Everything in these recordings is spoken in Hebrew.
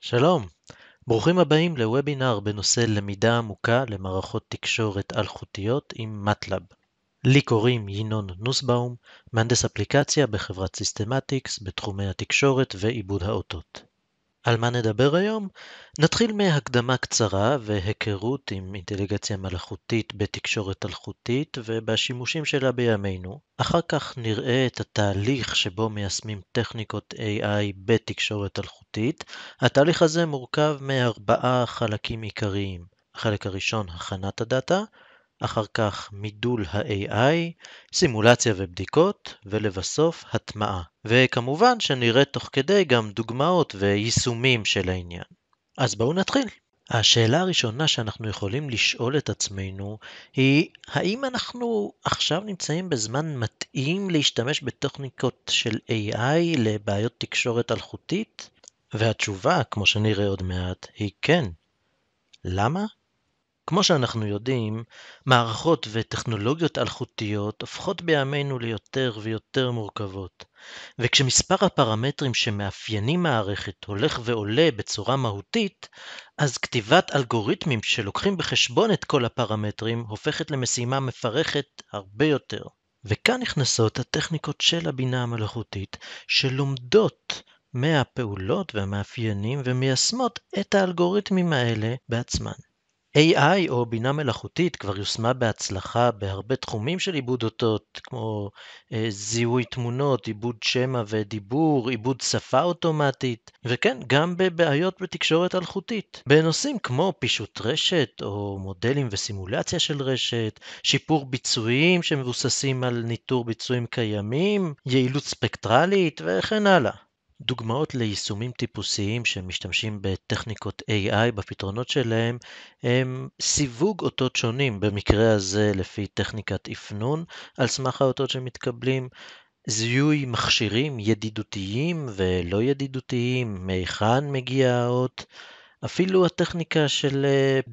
שלום, ברוכים הבאים לוובינר בנושא למידה עמוקה למערכות תקשורת אלחוטיות עם מטלאב. לי קוראים ינון נוסבאום, מהנדס אפליקציה בחברת סיסטמטיקס בתחומי התקשורת ועיבוד האותות. על מה נדבר היום? נתחיל מהקדמה קצרה והיכרות עם אינטליגציה מלאכותית בתקשורת אלחוטית ובשימושים שלה בימינו. אחר כך נראה את התהליך שבו מיישמים טכניקות AI בתקשורת אלחוטית. התהליך הזה מורכב מארבעה חלקים עיקריים. החלק הראשון, הכנת הדאטה, אחר כך מידול ה-AI, סימולציה ובדיקות, ולבסוף הטמעה. וכמובן שנראה תוך כדי גם דוגמאות ויישומים של העניין. אז בואו נתחיל. השאלה הראשונה שאנחנו יכולים לשאול את עצמנו היא האם אנחנו עכשיו נמצאים בזמן מתאים להשתמש בטכניקות של AI לבעיות תקשורת אלחוטית? והתשובה, כמו שנראה עוד מעט, היא כן. למה? כמו שאנחנו יודעים, מערכות וטכנולוגיות אלחוטיות הופכות בימינו ליותר ויותר מורכבות, וכשמספר הפרמטרים שמאפיינים מערכת הולך ועולה בצורה מהותית, אז כתיבת אלגוריתמים שלוקחים בחשבון את כל הפרמטרים הופכת למשימה מפרכת הרבה יותר. וכאן נכנסות הטכניקות של הבינה המלאכותית, שלומדות מהפעולות והמאפיינים ומיישמות את האלגוריתמים האלה בעצמן. AI או בינה מלאכותית כבר יושמה בהצלחה בהרבה תחומים של עיבוד אותות, כמו אה, זיהוי תמונות, עיבוד שמע ודיבור, עיבוד שפה אוטומטית, וכן, גם בבעיות בתקשורת אלחוטית. בנושאים כמו פישוט רשת, או מודלים וסימולציה של רשת, שיפור ביצועים שמבוססים על ניטור ביצועים קיימים, יעילות ספקטרלית וכן הלאה. דוגמאות ליישומים טיפוסיים שמשתמשים בטכניקות AI בפתרונות שלהם הם סיווג אותות שונים, במקרה הזה לפי טכניקת אפנון על סמך האותות שמתקבלים, זיהוי מכשירים ידידותיים ולא ידידותיים, מהיכן מגיע האות. אפילו הטכניקה של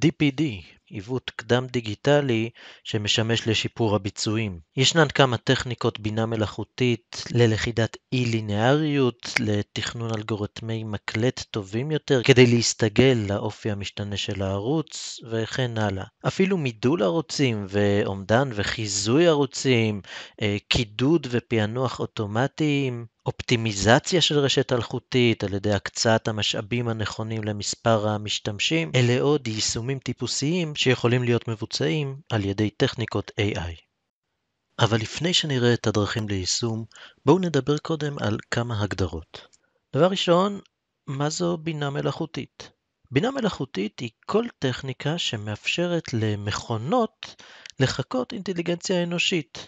DPD, אה, עיוות קדם דיגיטלי שמשמש לשיפור הביצועים. ישנן כמה טכניקות בינה מלאכותית ללכידת אי-לינאריות, לתכנון אלגורתמי מקלט טובים יותר כדי להסתגל לאופי המשתנה של הערוץ וכן הלאה. אפילו מידול ערוצים ואומדן וחיזוי ערוצים, אה, קידוד ופענוח אוטומטיים. אופטימיזציה של רשת אלחוטית על ידי הקצאת המשאבים הנכונים למספר המשתמשים, אלה עוד יישומים טיפוסיים שיכולים להיות מבוצעים על ידי טכניקות AI. אבל לפני שנראה את הדרכים ליישום, בואו נדבר קודם על כמה הגדרות. דבר ראשון, מה זו בינה מלאכותית? בינה מלאכותית היא כל טכניקה שמאפשרת למכונות לחקות אינטליגנציה אנושית,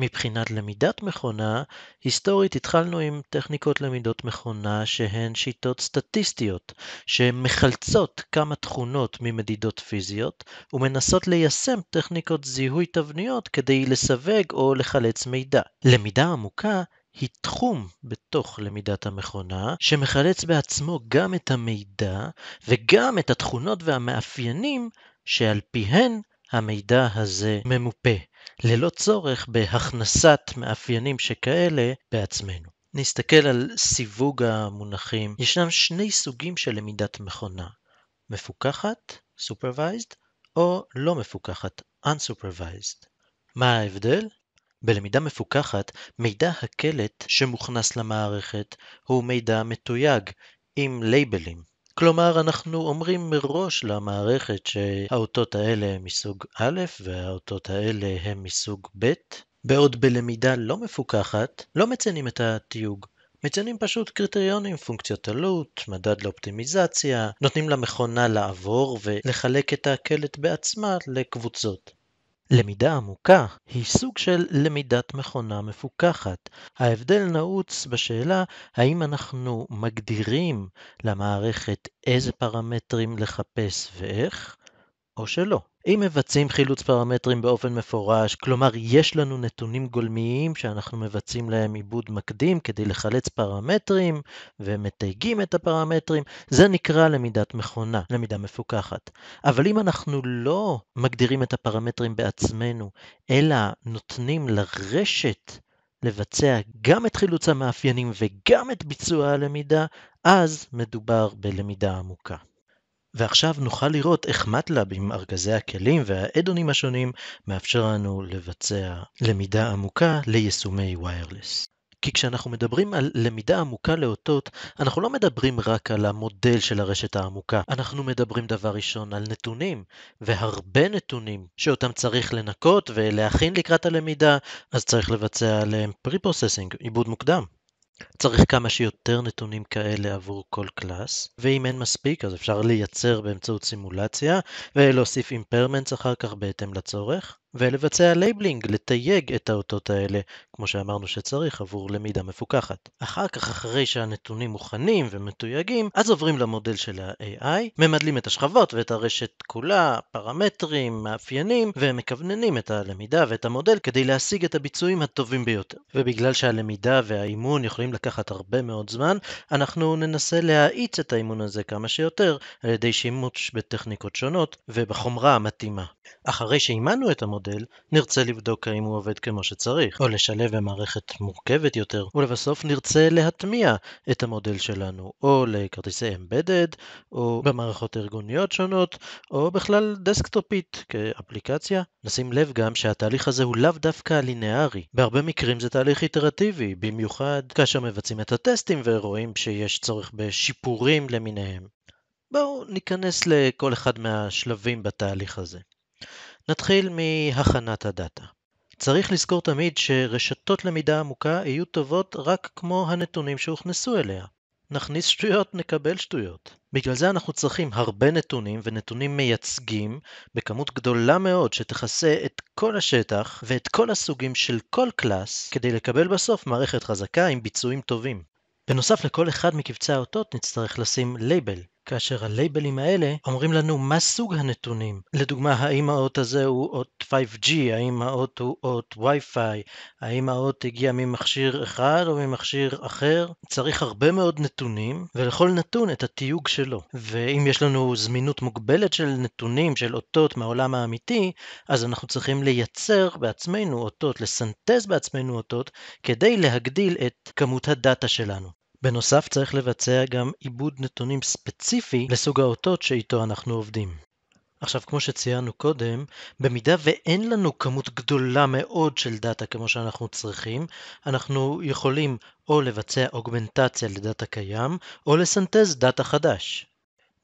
מבחינת למידת מכונה, היסטורית התחלנו עם טכניקות למידות מכונה שהן שיטות סטטיסטיות, שמחלצות כמה תכונות ממדידות פיזיות, ומנסות ליישם טכניקות זיהוי תבניות כדי לסווג או לחלץ מידע. למידה עמוקה היא תחום בתוך למידת המכונה, שמחלץ בעצמו גם את המידע וגם את התכונות והמאפיינים שעל פיהן המידע הזה ממופה. ללא צורך בהכנסת מאפיינים שכאלה בעצמנו. נסתכל על סיווג המונחים. ישנם שני סוגים של למידת מכונה, מפוקחת, Supervised, או לא מפוקחת, Unsupervised. מה ההבדל? בלמידה מפוקחת, מידע הקלט שמוכנס למערכת הוא מידע מתויג עם לייבלים. כלומר, אנחנו אומרים מראש למערכת שהאותות האלה הם מסוג א' והאותות האלה הם מסוג ב', בעוד בלמידה לא מפוקחת לא מציינים את התיוג. מציינים פשוט קריטריונים, פונקציות עלות, מדד לאופטימיזציה, נותנים למכונה לעבור ולחלק את הקלט בעצמה לקבוצות. למידה עמוקה היא סוג של למידת מכונה מפוקחת. ההבדל נעוץ בשאלה האם אנחנו מגדירים למערכת איזה פרמטרים לחפש ואיך, או שלא. אם מבצעים חילוץ פרמטרים באופן מפורש, כלומר יש לנו נתונים גולמיים שאנחנו מבצעים להם עיבוד מקדים כדי לחלץ פרמטרים ומתייגים את הפרמטרים, זה נקרא למידת מכונה, למידה מפוקחת. אבל אם אנחנו לא מגדירים את הפרמטרים בעצמנו, אלא נותנים לרשת לבצע גם את חילוץ המאפיינים וגם את ביצוע הלמידה, אז מדובר בלמידה עמוקה. ועכשיו נוכל לראות איך מטלאב עם ארגזי הכלים והאדונים השונים מאפשר לנו לבצע למידה עמוקה ליישומי ויירלס. כי כשאנחנו מדברים על למידה עמוקה לאותות, אנחנו לא מדברים רק על המודל של הרשת העמוקה, אנחנו מדברים דבר ראשון על נתונים, והרבה נתונים שאותם צריך לנקות ולהכין לקראת הלמידה, אז צריך לבצע עליהם pre-processing, עיבוד מוקדם. צריך כמה שיותר נתונים כאלה עבור כל קלאס, ואם אין מספיק אז אפשר לייצר באמצעות סימולציה ולהוסיף אימפרמנטס אחר כך בהתאם לצורך. ולבצע לייבלינג, לתייג את האותות האלה, כמו שאמרנו שצריך עבור למידה מפוקחת. אחר כך, אחרי שהנתונים מוכנים ומתויגים, אז עוברים למודל של ה-AI, ממדלים את השכבות ואת הרשת כולה, פרמטרים, מאפיינים, ומכווננים את הלמידה ואת המודל כדי להשיג את הביצועים הטובים ביותר. ובגלל שהלמידה והאימון יכולים לקחת הרבה מאוד זמן, אנחנו ננסה להאיץ את האימון הזה כמה שיותר, על ידי שימוש בטכניקות שונות ובחומרה המתאימה. אחרי שאימנו את המודל, המודל, נרצה לבדוק האם הוא עובד כמו שצריך, או לשלב במערכת מורכבת יותר, ולבסוף נרצה להטמיע את המודל שלנו, או לכרטיסי אמבדד, או במערכות ארגוניות שונות, או בכלל דסקטופית כאפליקציה. נשים לב גם שהתהליך הזה הוא לאו דווקא לינארי, בהרבה מקרים זה תהליך איטרטיבי, במיוחד כאשר מבצעים את הטסטים ורואים שיש צורך בשיפורים למיניהם. בואו ניכנס לכל אחד מהשלבים בתהליך הזה. נתחיל מהכנת הדאטה. צריך לזכור תמיד שרשתות למידה עמוקה יהיו טובות רק כמו הנתונים שהוכנסו אליה. נכניס שטויות, נקבל שטויות. בגלל זה אנחנו צריכים הרבה נתונים ונתונים מייצגים בכמות גדולה מאוד שתכסה את כל השטח ואת כל הסוגים של כל קלאס כדי לקבל בסוף מערכת חזקה עם ביצועים טובים. בנוסף לכל אחד מקבצי האותות נצטרך לשים לייבל, כאשר הלייבלים האלה אומרים לנו מה סוג הנתונים. לדוגמה, האם האות הזה הוא אות 5G, האם האות הוא אות Wi-Fi, האם האות הגיע ממכשיר אחד או ממכשיר אחר. צריך הרבה מאוד נתונים, ולכל נתון את התיוג שלו. ואם יש לנו זמינות מוגבלת של נתונים, של אותות מהעולם האמיתי, אז אנחנו צריכים לייצר בעצמנו אותות, לסנטז בעצמנו אותות, כדי להגדיל את כמות הדאטה שלנו. בנוסף צריך לבצע גם עיבוד נתונים ספציפי לסוג האותות שאיתו אנחנו עובדים. עכשיו, כמו שציינו קודם, במידה ואין לנו כמות גדולה מאוד של דאטה כמו שאנחנו צריכים, אנחנו יכולים או לבצע אוגמנטציה לדאטה קיים, או לסנטז דאטה חדש.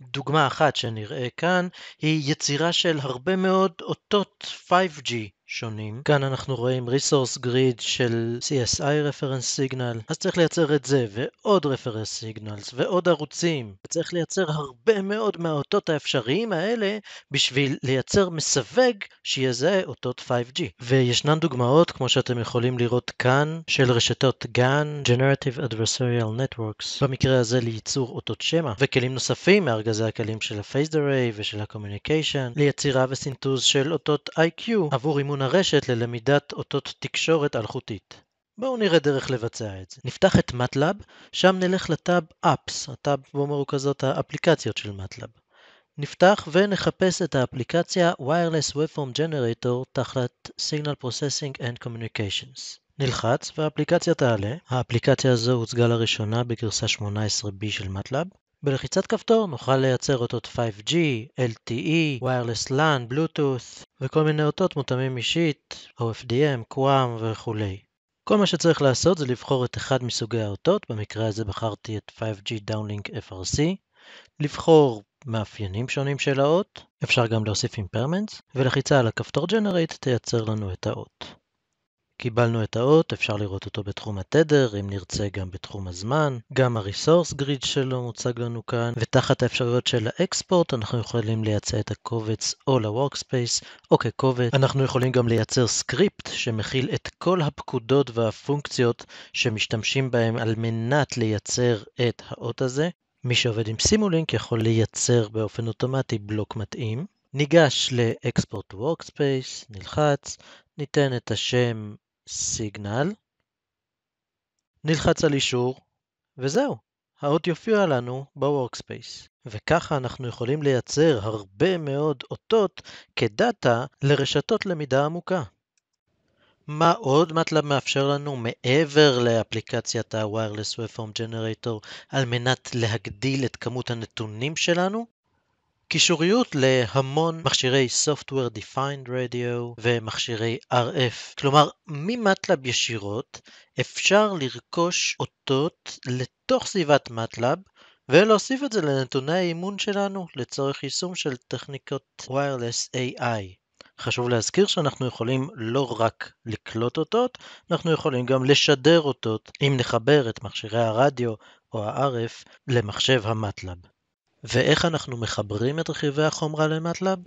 דוגמה אחת שנראה כאן היא יצירה של הרבה מאוד אותות 5G שונים. כאן אנחנו רואים resource grid של CSI reference signal, אז צריך לייצר את זה ועוד reference signals ועוד ערוצים. צריך לייצר הרבה מאוד מהאותות האפשריים האלה בשביל לייצר מסווג שיזהה אותות 5G. וישנן דוגמאות, כמו שאתם יכולים לראות כאן, של רשתות GAN, Generative Adversarial Networks, במקרה הזה לייצור אותות שמע, וכלים נוספים מארגזי הכלים של ה face Array ושל ה-Communication, ליצירה וסינתוז של אותות IQ עבור אימון כיוון הרשת ללמידת אותות תקשורת אלחוטית. בואו נראה דרך לבצע את זה. נפתח את MATLAB, שם נלך לטאב Apps, הטאב בו מרוכזות האפליקציות של MATLAB. נפתח ונחפש את האפליקציה Wireless Webform Generator תחת Signal Processing and Communications. נלחץ והאפליקציה תעלה. האפליקציה הזו הוצגה לראשונה בגרסה 18B של MATLAB. בלחיצת כפתור נוכל לייצר אותות 5G, LTE, Wireless LAN, Bluetooth וכל מיני אותות מותאמים אישית, OFDM, QAM וכולי. כל מה שצריך לעשות זה לבחור את אחד מסוגי האותות, במקרה הזה בחרתי את 5G Downlink FRC, לבחור מאפיינים שונים של האות, אפשר גם להוסיף אימפרמנטס, ולחיצה על הכפתור Generate תייצר לנו את האות. קיבלנו את האות, אפשר לראות אותו בתחום התדר, אם נרצה גם בתחום הזמן, גם ה-resource grid שלו מוצג לנו כאן, ותחת האפשרויות של האקספורט אנחנו יכולים לייצא את הקובץ או ל-workspace או כקובץ. אנחנו יכולים גם לייצר סקריפט שמכיל את כל הפקודות והפונקציות שמשתמשים בהם על מנת לייצר את האות הזה. מי שעובד עם סימולינק יכול לייצר באופן אוטומטי בלוק מתאים. ניגש ל-export workspace, נלחץ, ניתן את השם סיגנל, נלחץ על אישור, וזהו, האות יופיע לנו ב-Workspace. וככה אנחנו יכולים לייצר הרבה מאוד אותות כדאטה לרשתות למידה עמוקה. מה עוד מטלב מאפשר לנו מעבר לאפליקציית ה-Wireless Webform Generator על מנת להגדיל את כמות הנתונים שלנו? קישוריות להמון מכשירי Software Defined Radio ומכשירי RF. כלומר, ממטלב ישירות אפשר לרכוש אותות לתוך סביבת מטלב ולהוסיף את זה לנתוני האימון שלנו לצורך יישום של טכניקות Wireless AI. חשוב להזכיר שאנחנו יכולים לא רק לקלוט אותות, אנחנו יכולים גם לשדר אותות אם נחבר את מכשירי הרדיו או ה-RF למחשב המטלב. ואיך אנחנו מחברים את רכיבי החומרה למטלאב?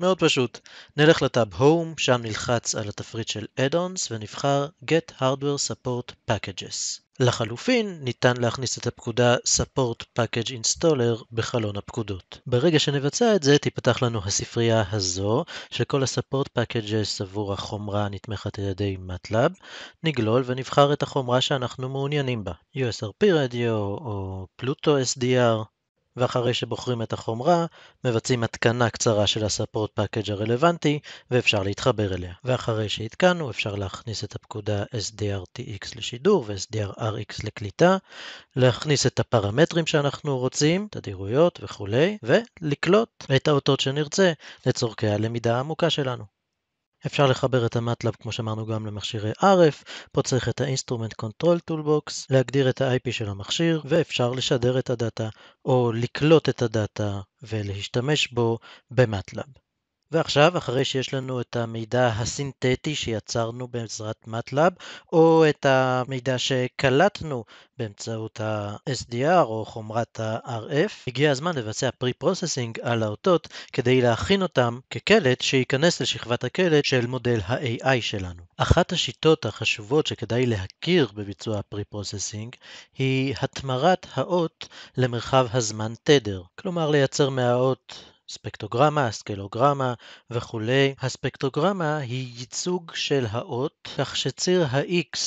מאוד פשוט, נלך לטאב Home, שם נלחץ על התפריט של Add-ons ונבחר Get Hardware Support Packages. לחלופין, ניתן להכניס את הפקודה Support Package Installer בחלון הפקודות. ברגע שנבצע את זה, תיפתח לנו הספרייה הזו, שכל ה-Support Packages עבור החומרה הנתמכת על ידי MATLAB, נגלול ונבחר את החומרה שאנחנו מעוניינים בה, USRP רדיו או פלוטו SDR, ואחרי שבוחרים את החומרה, מבצעים התקנה קצרה של ה-support package הרלוונטי, ואפשר להתחבר אליה. ואחרי שהתקנו, אפשר להכניס את הפקודה SDRTX לשידור ו-SDRRX לקליטה, להכניס את הפרמטרים שאנחנו רוצים, תדירויות וכולי, ולקלוט את האותות שנרצה לצורכי הלמידה העמוקה שלנו. אפשר לחבר את המטלאב, כמו שאמרנו, גם למכשירי RF, פה צריך את ה-Instrument Control Toolbox, להגדיר את ה-IP של המכשיר, ואפשר לשדר את הדאטה, או לקלוט את הדאטה ולהשתמש בו במטלאב. ועכשיו, אחרי שיש לנו את המידע הסינתטי שיצרנו בעזרת MATLAB, או את המידע שקלטנו באמצעות ה-SDR או חומרת ה-RF, הגיע הזמן לבצע pre-processing על האותות כדי להכין אותם כקלט שייכנס לשכבת הקלט של מודל ה-AI שלנו. אחת השיטות החשובות שכדאי להכיר בביצוע pre-processing היא התמרת האות למרחב הזמן תדר, כלומר לייצר מהאות ספקטוגרמה, סקלוגרמה וכולי. הספקטוגרמה היא ייצוג של האות, כך שציר ה-X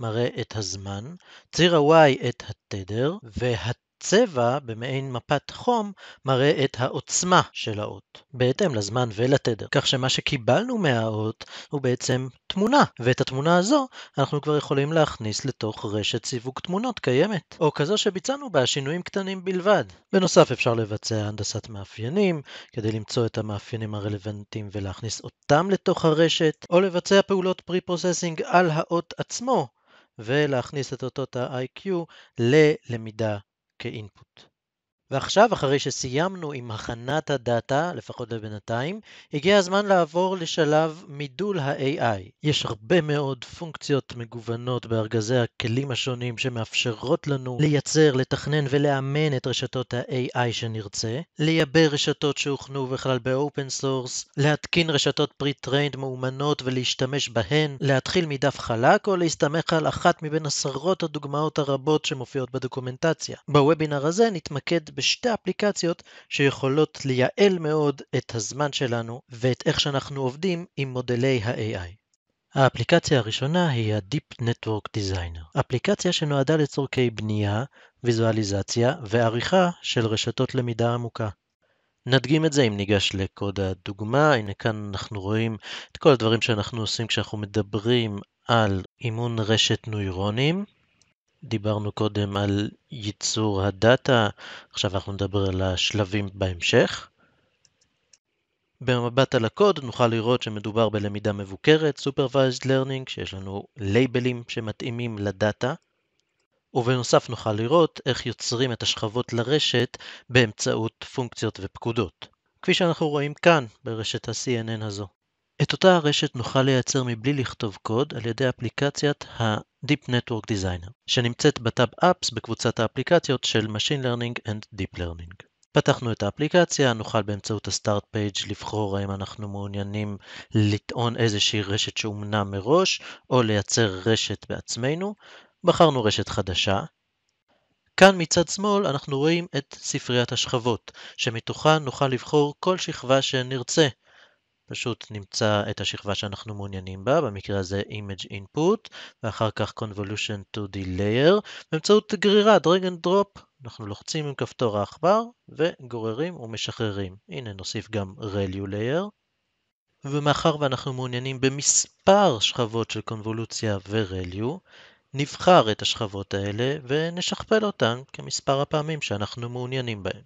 מראה את הזמן, ציר ה-Y את התדר, וה... הצבע במעין מפת חום מראה את העוצמה של האות, בהתאם לזמן ולתדר. כך שמה שקיבלנו מהאות הוא בעצם תמונה, ואת התמונה הזו אנחנו כבר יכולים להכניס לתוך רשת סיווג תמונות קיימת, או כזו שביצענו בה שינויים קטנים בלבד. בנוסף אפשר לבצע הנדסת מאפיינים, כדי למצוא את המאפיינים הרלוונטיים ולהכניס אותם לתוך הרשת, או לבצע פעולות pre-processing על האות עצמו, ולהכניס את אותות ה-IQ ללמידה که اینپوت ועכשיו, אחרי שסיימנו עם הכנת הדאטה, לפחות לבינתיים, הגיע הזמן לעבור לשלב מידול ה-AI. יש הרבה מאוד פונקציות מגוונות בארגזי הכלים השונים שמאפשרות לנו לייצר, לתכנן ולאמן את רשתות ה-AI שנרצה, לייבא רשתות שהוכנו בכלל ב-open source, להתקין רשתות pre-trained מאומנות ולהשתמש בהן, להתחיל מדף חלק או להסתמך על אחת מבין עשרות הדוגמאות הרבות שמופיעות בדוקומנטציה. בוובינר הזה נתמקד בשתי אפליקציות שיכולות לייעל מאוד את הזמן שלנו ואת איך שאנחנו עובדים עם מודלי ה-AI. האפליקציה הראשונה היא ה-Deep Network Designer, אפליקציה שנועדה לצורכי בנייה, ויזואליזציה ועריכה של רשתות למידה עמוקה. נדגים את זה אם ניגש לקוד הדוגמה, הנה כאן אנחנו רואים את כל הדברים שאנחנו עושים כשאנחנו מדברים על אימון רשת נוירונים, דיברנו קודם על ייצור הדאטה, עכשיו אנחנו נדבר על השלבים בהמשך. במבט על הקוד נוכל לראות שמדובר בלמידה מבוקרת, Supervised Learning, שיש לנו לייבלים שמתאימים לדאטה, ובנוסף נוכל לראות איך יוצרים את השכבות לרשת באמצעות פונקציות ופקודות, כפי שאנחנו רואים כאן ברשת ה-CNN הזו. את אותה הרשת נוכל לייצר מבלי לכתוב קוד על ידי אפליקציית ה... Deep Network Designer, שנמצאת בטאב Apps בקבוצת האפליקציות של Machine Learning and Deep Learning. פתחנו את האפליקציה, נוכל באמצעות הסטארט פייג' לבחור האם אנחנו מעוניינים לטעון איזושהי רשת שאומנה מראש, או לייצר רשת בעצמנו. בחרנו רשת חדשה. כאן מצד שמאל אנחנו רואים את ספריית השכבות, שמתוכה נוכל לבחור כל שכבה שנרצה. פשוט נמצא את השכבה שאנחנו מעוניינים בה, במקרה הזה image input, ואחר כך convolution to the layer, באמצעות גרירה drag and drop, אנחנו לוחצים עם כפתור העכבר וגוררים ומשחררים. הנה נוסיף גם ReLU layer. ומאחר ואנחנו מעוניינים במספר שכבות של קונבולוציה ו-ReLU, נבחר את השכבות האלה ונשכפל אותן כמספר הפעמים שאנחנו מעוניינים בהן.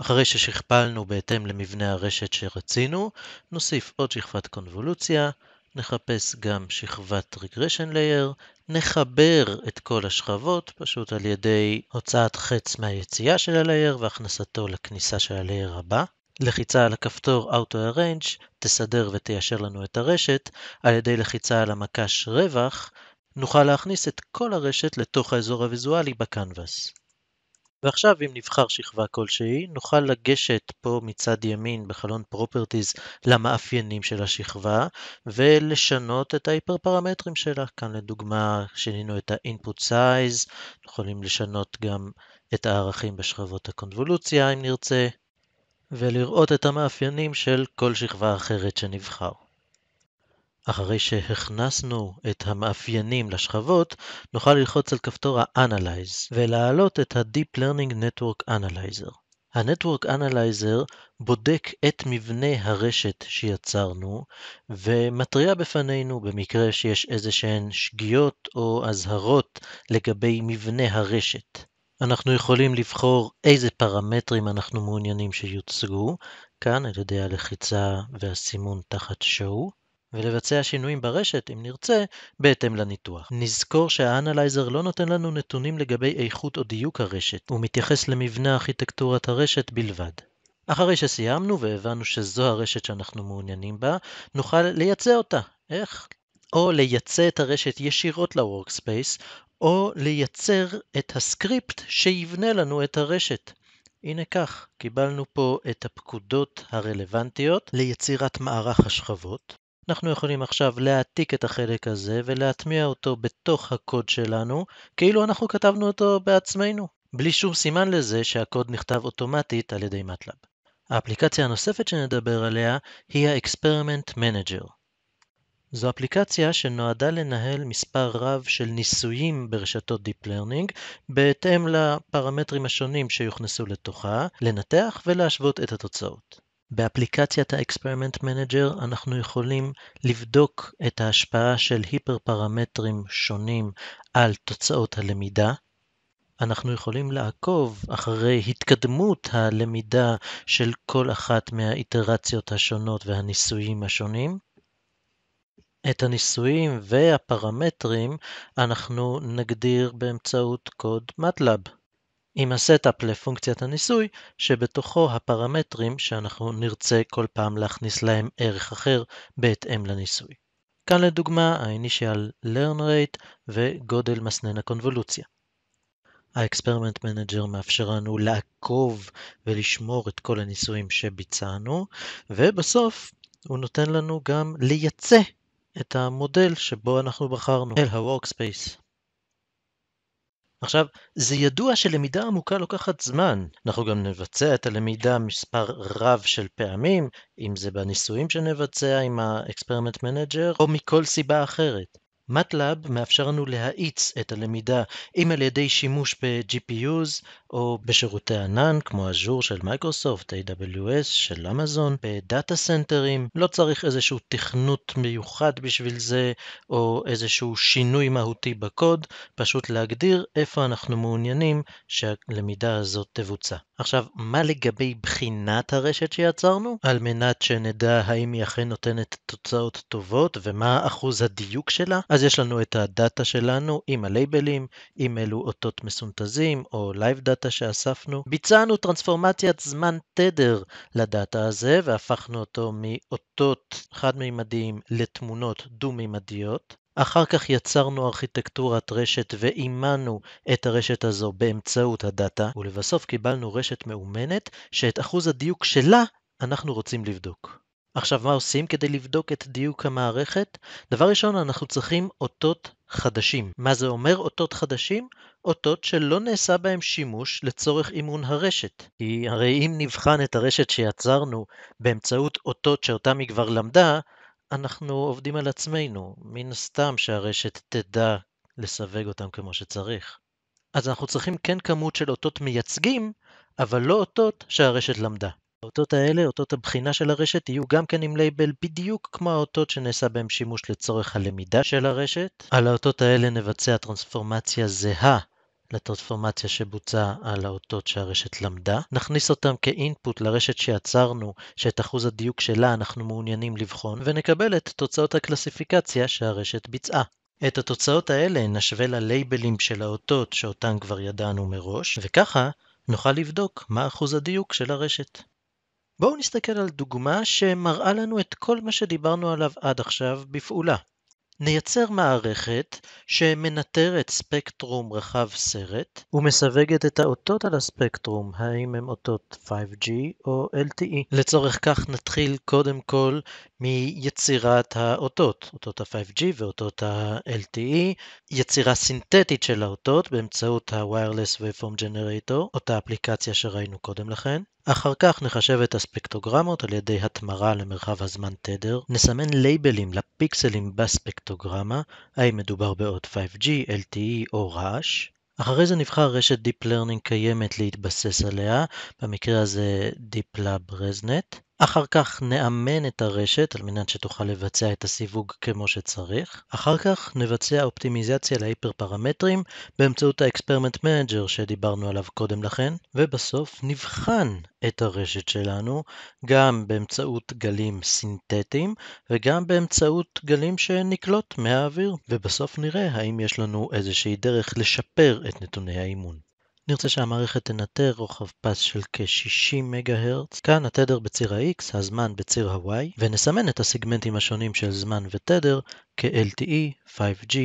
אחרי ששכפלנו בהתאם למבנה הרשת שרצינו, נוסיף עוד שכבת קונבולוציה, נחפש גם שכבת regression layer, נחבר את כל השכבות פשוט על ידי הוצאת חץ מהיציאה של הלייר והכנסתו לכניסה של הלייר הבא. לחיצה על הכפתור Auto Arrange תסדר ותיישר לנו את הרשת, על ידי לחיצה על המקש רווח נוכל להכניס את כל הרשת לתוך האזור הוויזואלי בקנבס. ועכשיו אם נבחר שכבה כלשהי, נוכל לגשת פה מצד ימין בחלון Properties למאפיינים של השכבה ולשנות את פרמטרים שלה. כאן לדוגמה שינינו את ה-input size, יכולים לשנות גם את הערכים בשכבות הקונבולוציה אם נרצה, ולראות את המאפיינים של כל שכבה אחרת שנבחר. אחרי שהכנסנו את המאפיינים לשכבות, נוכל ללחוץ על כפתור ה-Analyze ולהעלות את ה-Deep Learning Network Analyzer. ה-Network Analyzer בודק את מבנה הרשת שיצרנו ומתריע בפנינו במקרה שיש איזה שהן שגיאות או אזהרות לגבי מבנה הרשת. אנחנו יכולים לבחור איזה פרמטרים אנחנו מעוניינים שיוצגו, כאן על ידי הלחיצה והסימון תחת show. ולבצע שינויים ברשת, אם נרצה, בהתאם לניתוח. נזכור שהאנלייזר לא נותן לנו נתונים לגבי איכות או דיוק הרשת, הוא מתייחס למבנה ארכיטקטורת הרשת בלבד. אחרי שסיימנו והבנו שזו הרשת שאנחנו מעוניינים בה, נוכל לייצא אותה. איך? או לייצא את הרשת ישירות ל-Workspace, או לייצר את הסקריפט שיבנה לנו את הרשת. הנה כך, קיבלנו פה את הפקודות הרלוונטיות ליצירת מערך השכבות, אנחנו יכולים עכשיו להעתיק את החלק הזה ולהטמיע אותו בתוך הקוד שלנו, כאילו אנחנו כתבנו אותו בעצמנו, בלי שום סימן לזה שהקוד נכתב אוטומטית על ידי מטלאב. האפליקציה הנוספת שנדבר עליה היא ה-Experiment Manager. זו אפליקציה שנועדה לנהל מספר רב של ניסויים ברשתות Deep Learning בהתאם לפרמטרים השונים שיוכנסו לתוכה, לנתח ולהשוות את התוצאות. באפליקציית האקספרימנט מנג'ר אנחנו יכולים לבדוק את ההשפעה של היפר-פרמטרים שונים על תוצאות הלמידה. אנחנו יכולים לעקוב אחרי התקדמות הלמידה של כל אחת מהאיטרציות השונות והניסויים השונים. את הניסויים והפרמטרים אנחנו נגדיר באמצעות קוד MATLAB. עם הסטאפ לפונקציית הניסוי, שבתוכו הפרמטרים שאנחנו נרצה כל פעם להכניס להם ערך אחר בהתאם לניסוי. כאן לדוגמה ה-initial learn rate וגודל מסנן הקונבולוציה. האקספרימנט מנג'ר מאפשר לנו לעקוב ולשמור את כל הניסויים שביצענו, ובסוף הוא נותן לנו גם לייצא את המודל שבו אנחנו בחרנו אל כן, ה-workspace. עכשיו, זה ידוע שלמידה עמוקה לוקחת זמן. אנחנו גם נבצע את הלמידה מספר רב של פעמים, אם זה בניסויים שנבצע עם ה-Experiment Manager, או מכל סיבה אחרת. MATLAB מאפשר לנו להאיץ את הלמידה, אם על ידי שימוש ב-GPUs או בשירותי ענן כמו אג'ור של מייקרוסופט, AWS של אמזון, בדאטה סנטרים, לא צריך איזשהו תכנות מיוחד בשביל זה, או איזשהו שינוי מהותי בקוד, פשוט להגדיר איפה אנחנו מעוניינים שהלמידה הזאת תבוצע. עכשיו, מה לגבי בחינת הרשת שיצרנו? על מנת שנדע האם היא אכן נותנת תוצאות טובות ומה אחוז הדיוק שלה? אז יש לנו את הדאטה שלנו עם הלייבלים, עם אלו אותות מסונטזים או לייב דאטה שאספנו. ביצענו טרנספורמציית זמן תדר לדאטה הזה והפכנו אותו מאותות חד-מימדיים לתמונות דו-מימדיות. אחר כך יצרנו ארכיטקטורת רשת ואימנו את הרשת הזו באמצעות הדאטה, ולבסוף קיבלנו רשת מאומנת שאת אחוז הדיוק שלה אנחנו רוצים לבדוק. עכשיו, מה עושים כדי לבדוק את דיוק המערכת? דבר ראשון, אנחנו צריכים אותות חדשים. מה זה אומר אותות חדשים? אותות שלא נעשה בהם שימוש לצורך אימון הרשת. כי הרי אם נבחן את הרשת שיצרנו באמצעות אותות שאותם היא כבר למדה, אנחנו עובדים על עצמנו, מן הסתם שהרשת תדע לסווג אותם כמו שצריך. אז אנחנו צריכים כן כמות של אותות מייצגים, אבל לא אותות שהרשת למדה. האותות האלה, אותות הבחינה של הרשת, יהיו גם כן עם לייבל בדיוק כמו האותות שנעשה בהם שימוש לצורך הלמידה של הרשת. על האותות האלה נבצע טרנספורמציה זהה לטרנספורמציה שבוצעה על האותות שהרשת למדה, נכניס אותם כאינפוט לרשת שיצרנו, שאת אחוז הדיוק שלה אנחנו מעוניינים לבחון, ונקבל את תוצאות הקלסיפיקציה שהרשת ביצעה. את התוצאות האלה נשווה ללייבלים של האותות שאותן כבר ידענו מראש, וככה נוכל לבדוק מה אחוז הדיוק של הרשת. בואו נסתכל על דוגמה שמראה לנו את כל מה שדיברנו עליו עד עכשיו בפעולה. נייצר מערכת שמנטרת ספקטרום רחב סרט ומסווגת את האותות על הספקטרום, האם הם אותות 5G או LTE. לצורך כך נתחיל קודם כל מיצירת האותות, אותות ה-5G ואותות ה-LTE, יצירה סינתטית של האותות באמצעות ה-Wireless Waveform Generator, אותה אפליקציה שראינו קודם לכן. אחר כך נחשב את הספקטוגרמות על ידי התמרה למרחב הזמן תדר, נסמן לייבלים לפיקסלים בספקטוגרמה, האם מדובר באות 5G, LTE או רעש. אחרי זה נבחר רשת Deep Learning קיימת להתבסס עליה, במקרה הזה Deep Lab ResNet. אחר כך נאמן את הרשת על מנת שתוכל לבצע את הסיווג כמו שצריך. אחר כך נבצע אופטימיזציה פרמטרים באמצעות האקספרמנט מנג'ר שדיברנו עליו קודם לכן, ובסוף נבחן את הרשת שלנו גם באמצעות גלים סינתטיים וגם באמצעות גלים שנקלוט מהאוויר, ובסוף נראה האם יש לנו איזושהי דרך לשפר את נתוני האימון. נרצה שהמערכת תנטר רוחב פס של כ-60 מגה הרץ, כאן התדר בציר ה-X, הזמן בציר ה-Y, ונסמן את הסגמנטים השונים של זמן ותדר כ-LTE, 5G,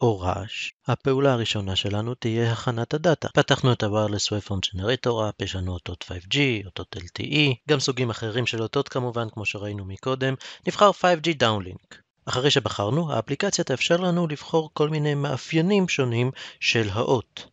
או רעש. הפעולה הראשונה שלנו תהיה הכנת הדאטה. פתחנו את ה-Wireless Waveform Generator App, יש לנו אותות 5G, אותות LTE, גם סוגים אחרים של אותות כמובן, כמו שראינו מקודם, נבחר 5G Downlink. אחרי שבחרנו, האפליקציה תאפשר לנו לבחור כל מיני מאפיינים שונים של האות.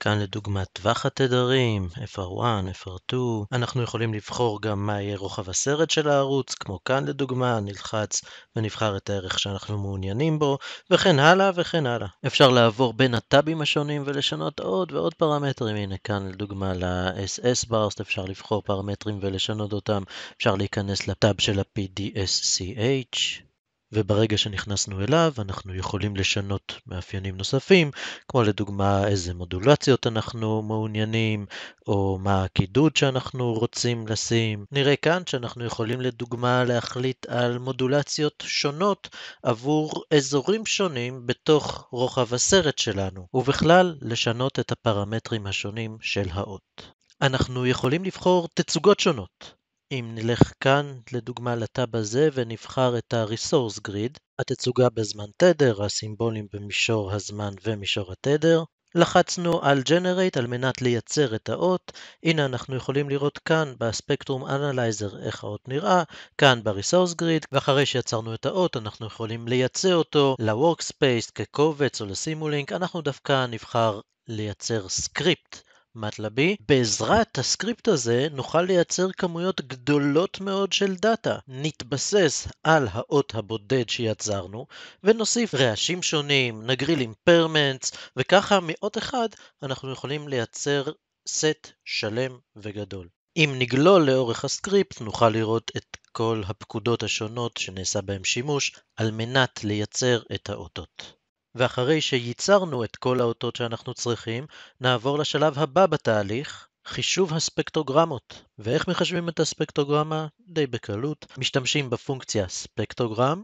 כאן לדוגמה טווח התדרים, FR1, FR2, אנחנו יכולים לבחור גם מה יהיה רוחב הסרט של הערוץ, כמו כאן לדוגמה, נלחץ ונבחר את הערך שאנחנו מעוניינים בו, וכן הלאה וכן הלאה. אפשר לעבור בין הטאבים השונים ולשנות עוד ועוד פרמטרים, הנה כאן לדוגמה ל-SS ברסט, אפשר לבחור פרמטרים ולשנות אותם, אפשר להיכנס לטאב של ה-PDSCH. וברגע שנכנסנו אליו אנחנו יכולים לשנות מאפיינים נוספים, כמו לדוגמה איזה מודולציות אנחנו מעוניינים, או מה הקידוד שאנחנו רוצים לשים. נראה כאן שאנחנו יכולים לדוגמה להחליט על מודולציות שונות עבור אזורים שונים בתוך רוחב הסרט שלנו, ובכלל לשנות את הפרמטרים השונים של האות. אנחנו יכולים לבחור תצוגות שונות. אם נלך כאן לדוגמה לטאב הזה ונבחר את ה-Resource Grid, התצוגה בזמן תדר, הסימבולים במישור הזמן ומישור התדר, לחצנו על Generate על מנת לייצר את האות, הנה אנחנו יכולים לראות כאן בספקטרום אנלייזר איך האות נראה, כאן ב-Resource Grid, ואחרי שיצרנו את האות אנחנו יכולים לייצא אותו ל-Workspace כקובץ או לסימולינק, אנחנו דווקא נבחר לייצר סקריפט. מטלבי. בעזרת הסקריפט הזה נוכל לייצר כמויות גדולות מאוד של דאטה. נתבסס על האות הבודד שיצרנו, ונוסיף רעשים שונים, נגריל אימפרמנטס, וככה מאות אחד אנחנו יכולים לייצר סט שלם וגדול. אם נגלול לאורך הסקריפט נוכל לראות את כל הפקודות השונות שנעשה בהם שימוש על מנת לייצר את האותות. ואחרי שייצרנו את כל האותות שאנחנו צריכים, נעבור לשלב הבא בתהליך, חישוב הספקטרוגרמות. ואיך מחשבים את הספקטרוגרמה? די בקלות. משתמשים בפונקציה ספקטרוגרם,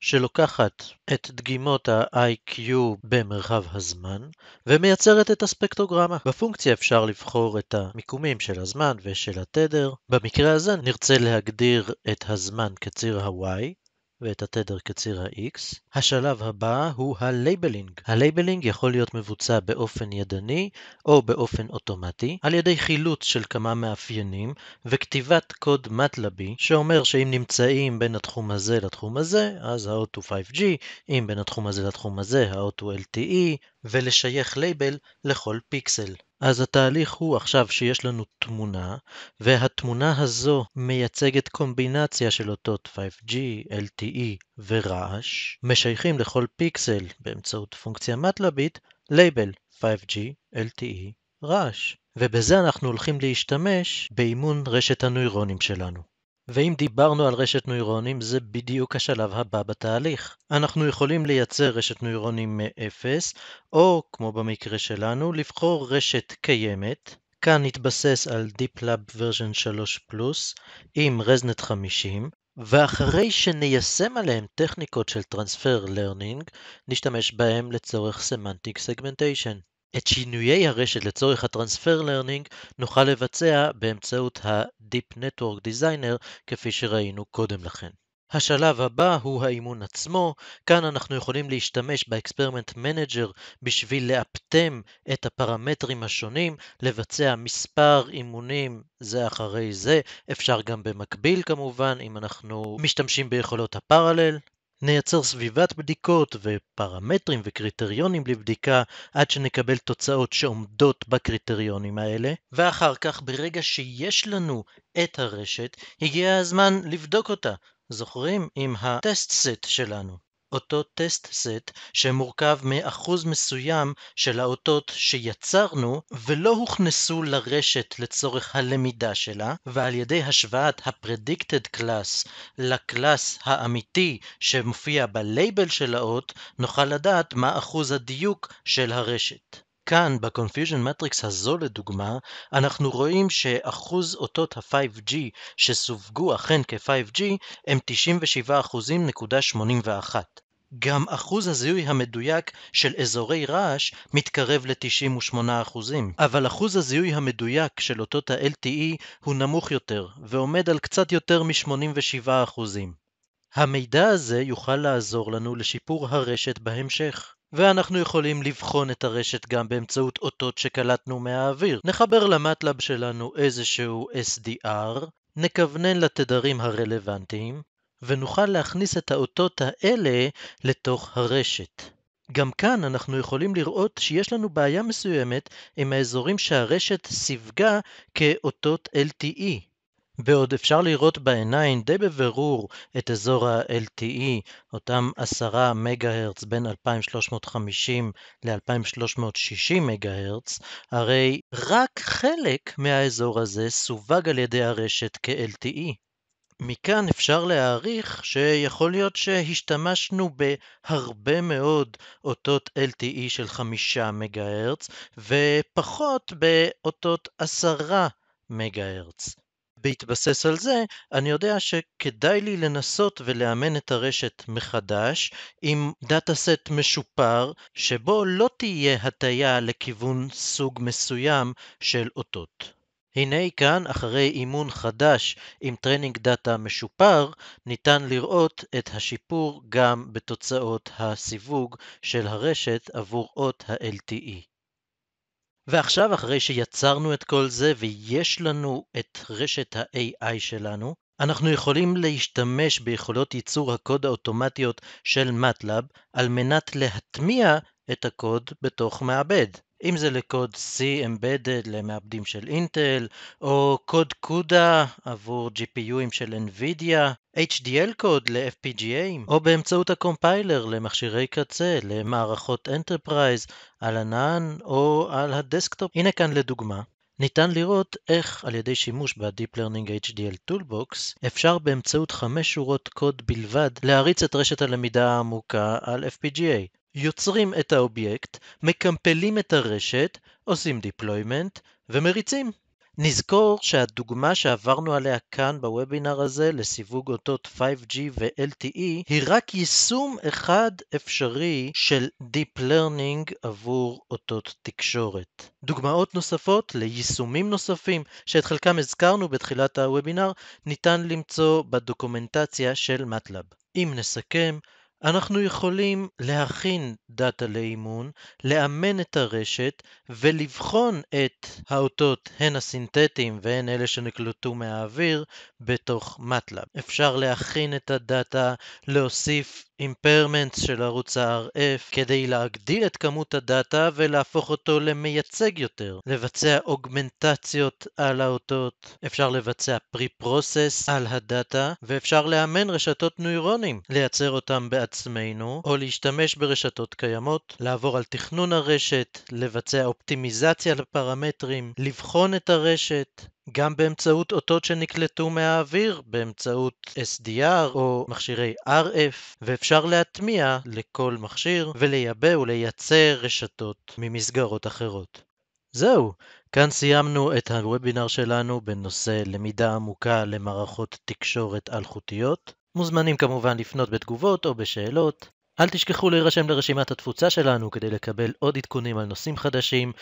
שלוקחת את דגימות ה-IQ במרחב הזמן ומייצרת את הספקטרוגרמה. בפונקציה אפשר לבחור את המיקומים של הזמן ושל התדר. במקרה הזה נרצה להגדיר את הזמן כציר ה-Y ואת התדר כציר ה-X. השלב הבא הוא ה-Labeling. ה-Labeling יכול להיות מבוצע באופן ידני או באופן אוטומטי על ידי חילוץ של כמה מאפיינים וכתיבת קוד מטלבי שאומר שאם נמצאים בין התחום הזה לתחום הזה אז ה-O2 5G, אם בין התחום הזה לתחום הזה ה-O2 LTE ולשייך לייבל לכל פיקסל. אז התהליך הוא עכשיו שיש לנו תמונה, והתמונה הזו מייצגת קומבינציה של אותות 5G, LTE ורעש, משייכים לכל פיקסל באמצעות פונקציה מטלבית לייבל 5G, LTE, רעש. ובזה אנחנו הולכים להשתמש באימון רשת הנוירונים שלנו. ואם דיברנו על רשת נוירונים, זה בדיוק השלב הבא בתהליך. אנחנו יכולים לייצר רשת נוירונים מ-0, או, כמו במקרה שלנו, לבחור רשת קיימת. כאן נתבסס על DeepLab version 3 פלוס עם רזנט 50, ואחרי שניישם עליהם טכניקות של Transfer Learning, נשתמש בהם לצורך Semantic Segmentation. את שינויי הרשת לצורך הטרנספר לרנינג נוכל לבצע באמצעות ה-Deep Network Designer כפי שראינו קודם לכן. השלב הבא הוא האימון עצמו, כאן אנחנו יכולים להשתמש באקספרימנט מנג'ר בשביל לאפטם את הפרמטרים השונים, לבצע מספר אימונים זה אחרי זה, אפשר גם במקביל כמובן אם אנחנו משתמשים ביכולות הפרלל. נייצר סביבת בדיקות ופרמטרים וקריטריונים לבדיקה עד שנקבל תוצאות שעומדות בקריטריונים האלה, ואחר כך ברגע שיש לנו את הרשת, הגיע הזמן לבדוק אותה. זוכרים? עם הטסט סט שלנו. אותו טסט סט שמורכב מאחוז מסוים של האותות שיצרנו ולא הוכנסו לרשת לצורך הלמידה שלה, ועל ידי השוואת ה-predicted class לקלאס האמיתי שמופיע בלייבל של האות, נוכל לדעת מה אחוז הדיוק של הרשת. כאן, בקונפיוז'ן מטריקס הזו לדוגמה, אנחנו רואים שאחוז אותות ה-5G שסווגו אכן כ-5G הם 97.81%. גם אחוז הזיהוי המדויק של אזורי רעש מתקרב ל-98%, אבל אחוז הזיהוי המדויק של אותות ה-LTE הוא נמוך יותר, ועומד על קצת יותר מ-87%. המידע הזה יוכל לעזור לנו לשיפור הרשת בהמשך. ואנחנו יכולים לבחון את הרשת גם באמצעות אותות שקלטנו מהאוויר. נחבר למטלאב שלנו איזשהו SDR, נכוונן לתדרים הרלוונטיים, ונוכל להכניס את האותות האלה לתוך הרשת. גם כאן אנחנו יכולים לראות שיש לנו בעיה מסוימת עם האזורים שהרשת סיווגה כאותות LTE. בעוד אפשר לראות בעיניים די בבירור את אזור ה-LTE, אותם 10 מגה-הרץ בין 2350 ל-2360 מגה-הרץ, הרי רק חלק מהאזור הזה סווג על ידי הרשת כ-LTE. מכאן אפשר להעריך שיכול להיות שהשתמשנו בהרבה מאוד אותות LTE של 5 מגה-הרץ ופחות באותות 10 מגה-הרץ. בהתבסס על זה, אני יודע שכדאי לי לנסות ולאמן את הרשת מחדש עם דאטה סט משופר, שבו לא תהיה הטיה לכיוון סוג מסוים של אותות. הנה כאן, אחרי אימון חדש עם טרנינג דאטה משופר, ניתן לראות את השיפור גם בתוצאות הסיווג של הרשת עבור אות ה-LTE. ועכשיו, אחרי שיצרנו את כל זה ויש לנו את רשת ה-AI שלנו, אנחנו יכולים להשתמש ביכולות ייצור הקוד האוטומטיות של MATLAB על מנת להטמיע את הקוד בתוך מעבד. אם זה לקוד C Embedded למעבדים של אינטל, או קוד קודה עבור GPUים של NVIDIA, HDL קוד ל-FPGA, או באמצעות הקומפיילר למכשירי קצה, למערכות אנטרפרייז, על ענן או על הדסקטופ. הנה כאן לדוגמה. ניתן לראות איך על ידי שימוש ב-Deep Learning HDL Toolbox אפשר באמצעות חמש שורות קוד בלבד להריץ את רשת הלמידה העמוקה על FPGA. יוצרים את האובייקט, מקמפלים את הרשת, עושים deployment ומריצים. נזכור שהדוגמה שעברנו עליה כאן בוובינר הזה לסיווג אותות 5G ו-LTE היא רק יישום אחד אפשרי של Deep Learning עבור אותות תקשורת. דוגמאות נוספות ליישומים נוספים שאת חלקם הזכרנו בתחילת הוובינר ניתן למצוא בדוקומנטציה של מטלב. אם נסכם, אנחנו יכולים להכין דאטה לאימון, לאמן את הרשת ולבחון את האותות הן הסינתטיים והן אלה שנקלטו מהאוויר בתוך מטלאב. אפשר להכין את הדאטה, להוסיף אימפרמנטס של ערוץ ה-RF כדי להגדיל את כמות הדאטה ולהפוך אותו למייצג יותר. לבצע אוגמנטציות על האותות, אפשר לבצע pre-process על הדאטה, ואפשר לאמן רשתות נוירונים, לייצר אותם בעצמנו, או להשתמש ברשתות קיימות, לעבור על תכנון הרשת, לבצע אופטימיזציה לפרמטרים, לבחון את הרשת, גם באמצעות אותות שנקלטו מהאוויר, באמצעות SDR או מכשירי RF, ואפשר להטמיע לכל מכשיר ולייבא ולייצר רשתות ממסגרות אחרות. זהו, כאן סיימנו את הוובינר שלנו בנושא למידה עמוקה למערכות תקשורת אלחוטיות. מוזמנים כמובן לפנות בתגובות או בשאלות. אל תשכחו להירשם לרשימת התפוצה שלנו כדי לקבל עוד עדכונים על נושאים חדשים,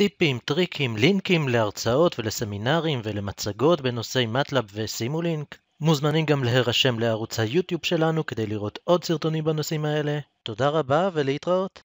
טיפים, טריקים, לינקים להרצאות ולסמינרים ולמצגות בנושאי מטלאב ושימו לינק. מוזמנים גם להירשם לערוץ היוטיוב שלנו כדי לראות עוד סרטונים בנושאים האלה. תודה רבה ולהתראות.